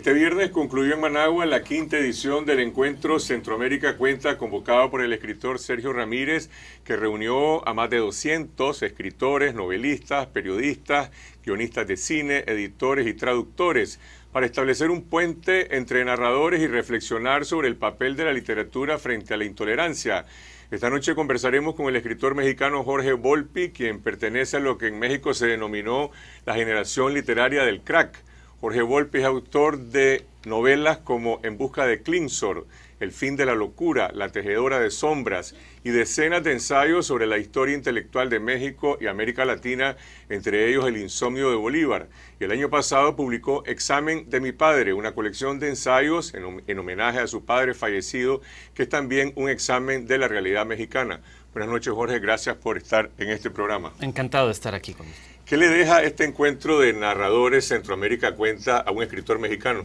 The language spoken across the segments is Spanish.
Este viernes concluyó en Managua la quinta edición del encuentro Centroamérica Cuenta convocado por el escritor Sergio Ramírez, que reunió a más de 200 escritores, novelistas, periodistas, guionistas de cine, editores y traductores para establecer un puente entre narradores y reflexionar sobre el papel de la literatura frente a la intolerancia. Esta noche conversaremos con el escritor mexicano Jorge Volpi, quien pertenece a lo que en México se denominó la generación literaria del crack Jorge Volpi es autor de novelas como En busca de Clinsor, El fin de la locura, La tejedora de sombras y decenas de ensayos sobre la historia intelectual de México y América Latina, entre ellos El insomnio de Bolívar. Y el año pasado publicó Examen de mi padre, una colección de ensayos en, en homenaje a su padre fallecido, que es también un examen de la realidad mexicana. Buenas noches, Jorge. Gracias por estar en este programa. Encantado de estar aquí con usted. ¿Qué le deja este encuentro de narradores Centroamérica Cuenta a un escritor mexicano?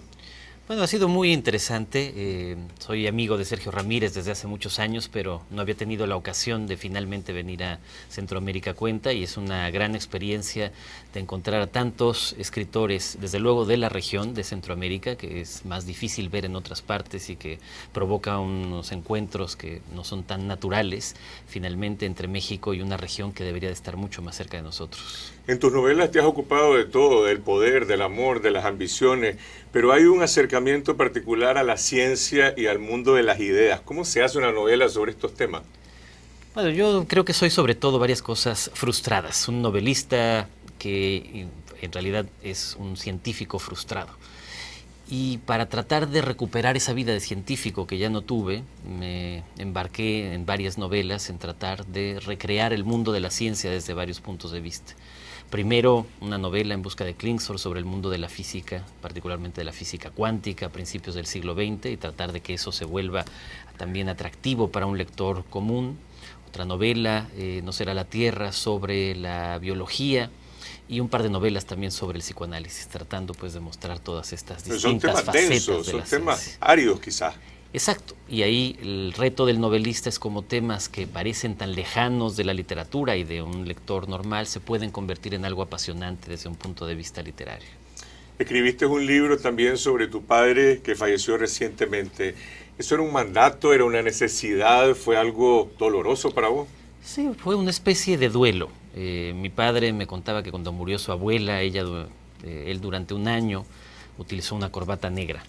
Bueno, ha sido muy interesante. Eh, soy amigo de Sergio Ramírez desde hace muchos años, pero no había tenido la ocasión de finalmente venir a Centroamérica Cuenta y es una gran experiencia de encontrar a tantos escritores, desde luego de la región de Centroamérica, que es más difícil ver en otras partes y que provoca unos encuentros que no son tan naturales finalmente entre México y una región que debería de estar mucho más cerca de nosotros. En tus novelas te has ocupado de todo, del poder, del amor, de las ambiciones pero hay un acercamiento particular a la ciencia y al mundo de las ideas. ¿Cómo se hace una novela sobre estos temas? Bueno, yo creo que soy sobre todo varias cosas frustradas. Un novelista que en realidad es un científico frustrado. Y para tratar de recuperar esa vida de científico que ya no tuve, me embarqué en varias novelas en tratar de recrear el mundo de la ciencia desde varios puntos de vista. Primero, una novela en busca de Klingsor sobre el mundo de la física, particularmente de la física cuántica, a principios del siglo XX, y tratar de que eso se vuelva también atractivo para un lector común. Otra novela, eh, No será la Tierra, sobre la biología y un par de novelas también sobre el psicoanálisis, tratando pues de mostrar todas estas distintas son temas densos, son temas áridos quizás. Exacto. Y ahí el reto del novelista es como temas que parecen tan lejanos de la literatura y de un lector normal se pueden convertir en algo apasionante desde un punto de vista literario. Escribiste un libro también sobre tu padre que falleció recientemente. ¿Eso era un mandato, era una necesidad, fue algo doloroso para vos? Sí, fue una especie de duelo. Eh, mi padre me contaba que cuando murió su abuela, ella, eh, él durante un año utilizó una corbata negra.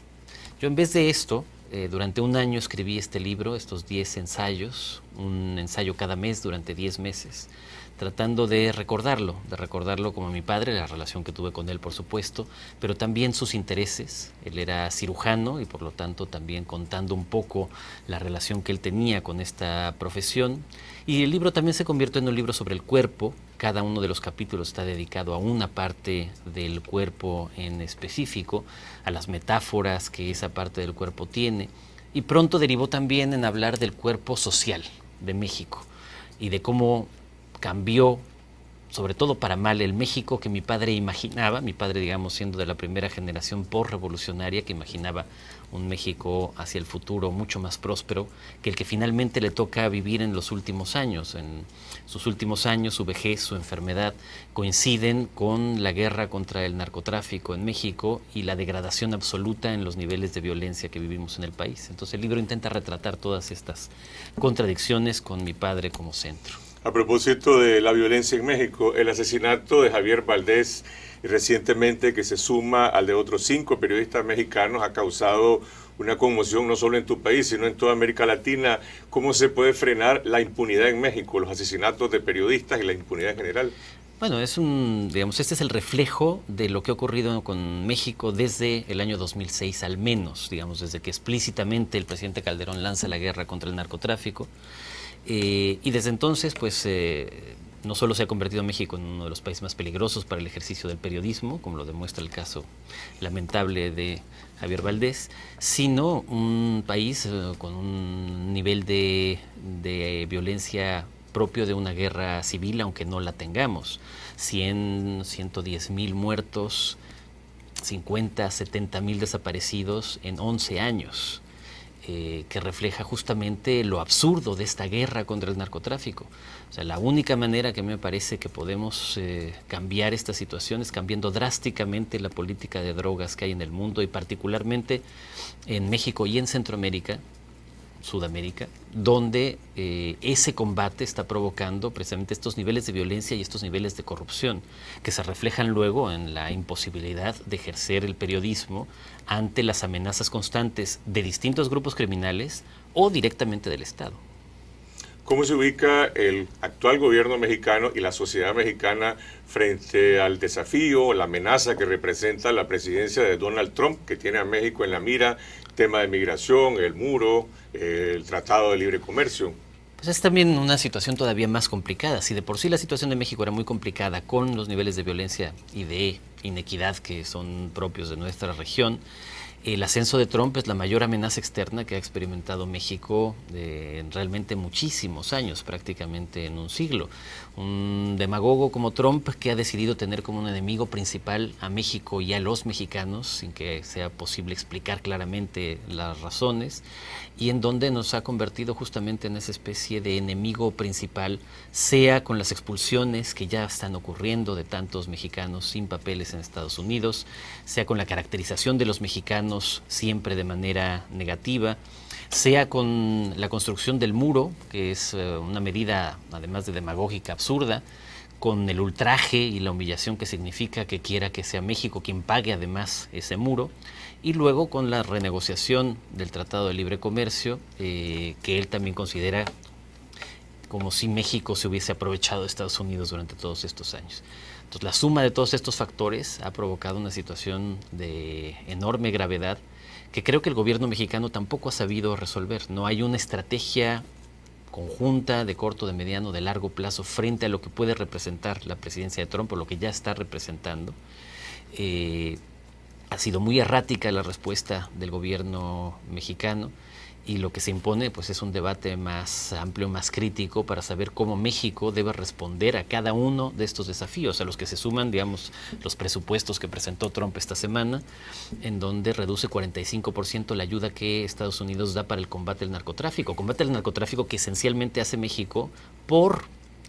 Yo en vez de esto, eh, durante un año escribí este libro, estos 10 ensayos, un ensayo cada mes durante 10 meses, tratando de recordarlo, de recordarlo como mi padre, la relación que tuve con él, por supuesto, pero también sus intereses. Él era cirujano y por lo tanto también contando un poco la relación que él tenía con esta profesión. Y el libro también se convirtió en un libro sobre el cuerpo, cada uno de los capítulos está dedicado a una parte del cuerpo en específico, a las metáforas que esa parte del cuerpo tiene, y pronto derivó también en hablar del cuerpo social de México y de cómo cambió sobre todo para mal, el México que mi padre imaginaba, mi padre digamos siendo de la primera generación postrevolucionaria que imaginaba un México hacia el futuro mucho más próspero que el que finalmente le toca vivir en los últimos años. En sus últimos años, su vejez, su enfermedad coinciden con la guerra contra el narcotráfico en México y la degradación absoluta en los niveles de violencia que vivimos en el país. Entonces el libro intenta retratar todas estas contradicciones con mi padre como centro. A propósito de la violencia en México, el asesinato de Javier Valdés recientemente que se suma al de otros cinco periodistas mexicanos ha causado una conmoción no solo en tu país, sino en toda América Latina. ¿Cómo se puede frenar la impunidad en México, los asesinatos de periodistas y la impunidad en general? Bueno, es un, digamos, este es el reflejo de lo que ha ocurrido con México desde el año 2006 al menos, digamos, desde que explícitamente el presidente Calderón lanza la guerra contra el narcotráfico. Eh, y desde entonces, pues, eh, no solo se ha convertido México en uno de los países más peligrosos para el ejercicio del periodismo, como lo demuestra el caso lamentable de Javier Valdés, sino un país eh, con un nivel de, de violencia propio de una guerra civil, aunque no la tengamos. 100, 110 mil muertos, 50, 70 mil desaparecidos en 11 años. Eh, que refleja justamente lo absurdo de esta guerra contra el narcotráfico. O sea, la única manera que me parece que podemos eh, cambiar esta situación es cambiando drásticamente la política de drogas que hay en el mundo y particularmente en México y en Centroamérica, Sudamérica, donde eh, ese combate está provocando precisamente estos niveles de violencia y estos niveles de corrupción, que se reflejan luego en la imposibilidad de ejercer el periodismo ante las amenazas constantes de distintos grupos criminales o directamente del Estado. ¿Cómo se ubica el actual gobierno mexicano y la sociedad mexicana frente al desafío, la amenaza que representa la presidencia de Donald Trump, que tiene a México en la mira, tema de migración, el muro, el Tratado de Libre Comercio? Pues es también una situación todavía más complicada. Si de por sí la situación de México era muy complicada con los niveles de violencia y de inequidad que son propios de nuestra región, el ascenso de Trump es la mayor amenaza externa que ha experimentado México eh, en realmente muchísimos años, prácticamente en un siglo. Un demagogo como Trump que ha decidido tener como un enemigo principal a México y a los mexicanos, sin que sea posible explicar claramente las razones, y en donde nos ha convertido justamente en esa especie de enemigo principal, sea con las expulsiones que ya están ocurriendo de tantos mexicanos sin papeles en Estados Unidos, sea con la caracterización de los mexicanos, siempre de manera negativa, sea con la construcción del muro, que es eh, una medida además de demagógica absurda, con el ultraje y la humillación que significa que quiera que sea México quien pague además ese muro, y luego con la renegociación del Tratado de Libre Comercio, eh, que él también considera como si México se hubiese aprovechado de Estados Unidos durante todos estos años. Entonces, la suma de todos estos factores ha provocado una situación de enorme gravedad que creo que el gobierno mexicano tampoco ha sabido resolver. No hay una estrategia conjunta de corto, de mediano, de largo plazo frente a lo que puede representar la presidencia de Trump o lo que ya está representando. Eh, ha sido muy errática la respuesta del gobierno mexicano y lo que se impone pues es un debate más amplio, más crítico para saber cómo México debe responder a cada uno de estos desafíos, a los que se suman, digamos, los presupuestos que presentó Trump esta semana, en donde reduce 45% la ayuda que Estados Unidos da para el combate al narcotráfico, combate al narcotráfico que esencialmente hace México por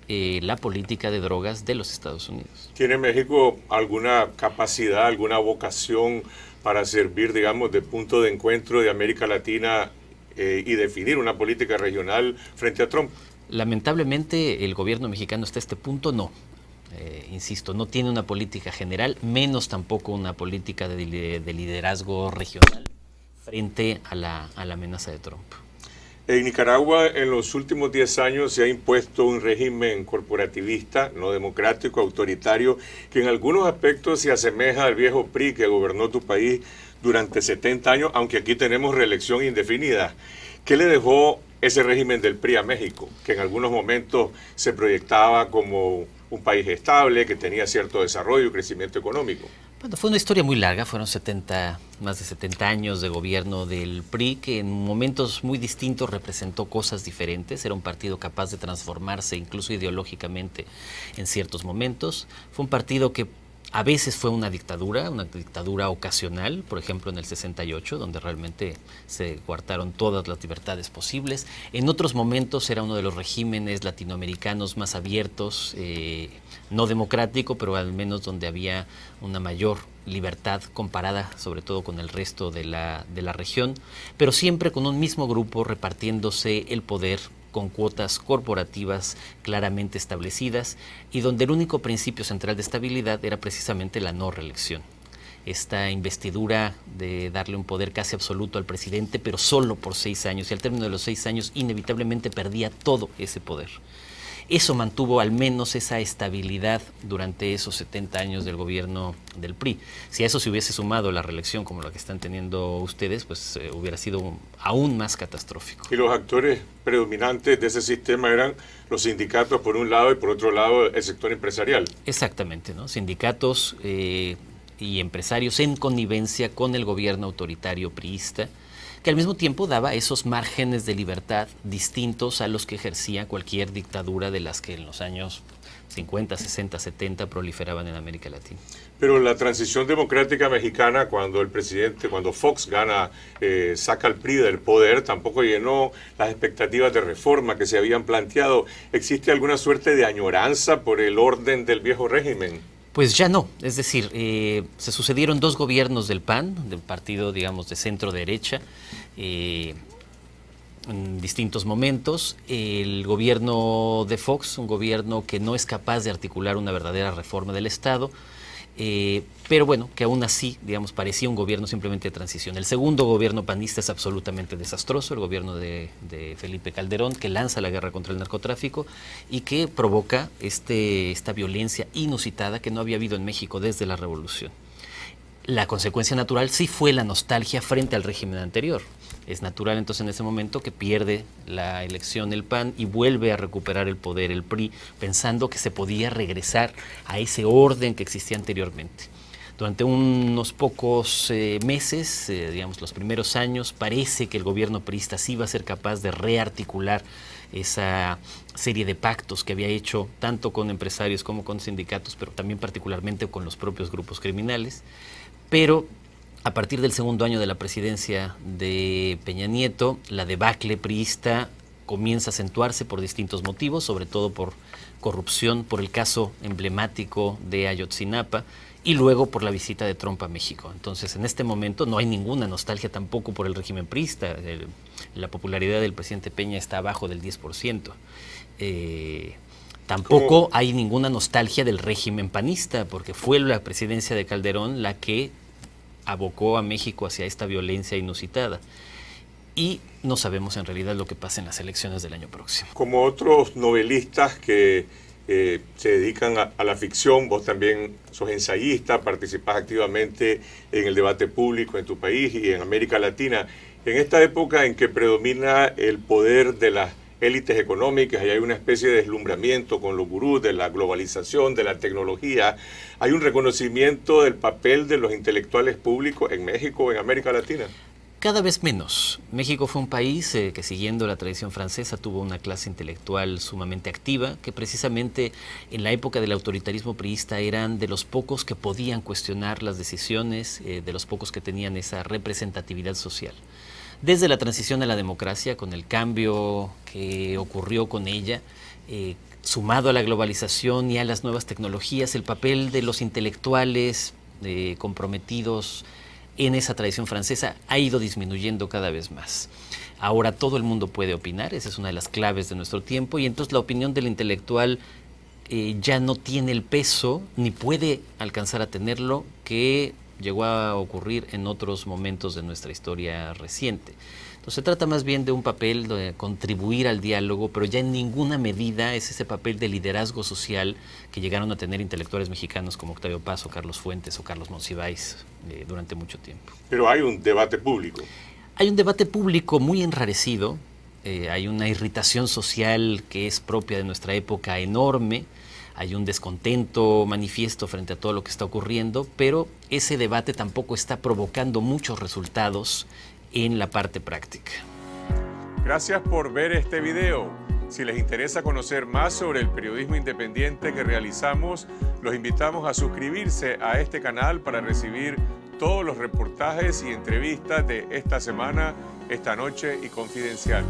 eh, la política de drogas de los Estados Unidos. ¿Tiene México alguna capacidad, alguna vocación para servir, digamos, de punto de encuentro de América Latina eh, y definir una política regional frente a Trump? Lamentablemente el gobierno mexicano hasta este punto no. Eh, insisto, no tiene una política general, menos tampoco una política de, liderazgo regional frente a la, a la amenaza de Trump. En Nicaragua en los últimos 10 años se ha impuesto un régimen corporativista, no democrático, autoritario, que en algunos aspectos se asemeja al viejo PRI que gobernó tu país durante 70 años, aunque aquí tenemos reelección indefinida. ¿Qué le dejó ese régimen del PRI a México, que en algunos momentos se proyectaba como un país estable, que tenía cierto desarrollo y crecimiento económico? Bueno, fue una historia muy larga, fueron 70, más de 70 años de gobierno del PRI, que en momentos muy distintos representó cosas diferentes, era un partido capaz de transformarse incluso ideológicamente en ciertos momentos, fue un partido que a veces fue una dictadura, una dictadura ocasional, por ejemplo en el 68, donde realmente se guardaron todas las libertades posibles. En otros momentos era uno de los regímenes latinoamericanos más abiertos, eh, no democrático, pero al menos donde había una mayor libertad comparada sobre todo con el resto de la, de la región, pero siempre con un mismo grupo repartiéndose el poder con cuotas corporativas claramente establecidas y donde el único principio central de estabilidad era precisamente la no reelección esta investidura de darle un poder casi absoluto al presidente, pero solo por seis años. Y al término de los seis años, inevitablemente perdía todo ese poder. Eso mantuvo al menos esa estabilidad durante esos 70 años del gobierno del PRI. Si a eso se hubiese sumado la reelección como la que están teniendo ustedes, pues eh, hubiera sido aún más catastrófico. Y los actores predominantes de ese sistema eran los sindicatos por un lado y por otro lado el sector empresarial. Exactamente, ¿no? Sindicatos... Eh, y empresarios en connivencia con el gobierno autoritario priista que al mismo tiempo daba esos márgenes de libertad distintos a los que ejercía cualquier dictadura de las que en los años 50, 60, 70 proliferaban en América Latina. Pero la transición democrática mexicana, cuando el presidente, cuando Fox gana, eh, saca al PRI del poder, tampoco llenó las expectativas de reforma que se habían planteado. ¿Existe alguna suerte de añoranza por el orden del viejo régimen? Pues ya no, es decir, eh, se sucedieron dos gobiernos del PAN, del partido, digamos, de centro derecha, eh, en distintos momentos. El gobierno de Fox, un gobierno que no es capaz de articular una verdadera reforma del Estado, eh, pero bueno, que aún así, digamos, parecía un gobierno simplemente de transición. El segundo gobierno panista es absolutamente desastroso, el gobierno de, Felipe Calderón, que lanza la guerra contra el narcotráfico y que provoca este, esta violencia inusitada que no había habido en México desde la revolución. La consecuencia natural sí fue la nostalgia frente al régimen anterior. Es natural entonces en ese momento que pierde la elección el PAN y vuelve a recuperar el poder el PRI, pensando que se podía regresar a ese orden que existía anteriormente. Durante unos pocos eh, meses, eh, digamos los primeros años, parece que el gobierno priista sí va a ser capaz de rearticular esa serie de pactos que había hecho tanto con empresarios como con sindicatos, pero también particularmente con los propios grupos criminales. Pero a partir del segundo año de la presidencia de Peña Nieto, la debacle priista comienza a acentuarse por distintos motivos, sobre todo por corrupción, por el caso emblemático de Ayotzinapa y luego por la visita de Trump a México. Entonces, en este momento no hay ninguna nostalgia tampoco por el régimen priista. la popularidad del presidente Peña está abajo del 10%. Eh, tampoco hay ninguna nostalgia del régimen panista, porque fue la presidencia de Calderón la que abocó a México hacia esta violencia inusitada. Y no sabemos en realidad lo que pasa en las elecciones del año próximo. Como otros novelistas que eh, se dedican a, a, la ficción, vos también sos ensayista, participás activamente en el debate público en tu país y en América Latina. En esta época en que predomina el poder de las élites económicas, y hay una especie de deslumbramiento con los gurús de la globalización, de la tecnología. Hay un reconocimiento del papel de los intelectuales públicos en México o en América Latina. Cada vez menos. México fue un país eh, que siguiendo la tradición francesa tuvo una clase intelectual sumamente activa, que precisamente en la época del autoritarismo priista eran de los pocos que podían cuestionar las decisiones, eh, de los pocos que tenían esa representatividad social desde la transición a la democracia, con el cambio que ocurrió con ella, eh, sumado a la globalización y a las nuevas tecnologías, el papel de los intelectuales eh, comprometidos en esa tradición francesa ha ido disminuyendo cada vez más. Ahora todo el mundo puede opinar, esa es una de las claves de nuestro tiempo, y entonces la opinión del intelectual eh, ya no tiene el peso, ni puede alcanzar a tenerlo, que llegó a ocurrir en otros momentos de nuestra historia reciente. Entonces se trata más bien de un papel de contribuir al diálogo, pero ya en ninguna medida es ese papel de liderazgo social que llegaron a tener intelectuales mexicanos como Octavio Paz o Carlos Fuentes o Carlos Monsiváis eh, durante mucho tiempo. Pero hay un debate público. Hay un debate público muy enrarecido, eh, hay una irritación social que es propia de nuestra época enorme hay un descontento manifiesto frente a todo lo que está ocurriendo, pero ese debate tampoco está provocando muchos resultados en la parte práctica. Gracias por ver este video. Si les interesa conocer más sobre el periodismo independiente que realizamos, los invitamos a suscribirse a este canal para recibir todos los reportajes y entrevistas de esta semana, esta noche y confidencial.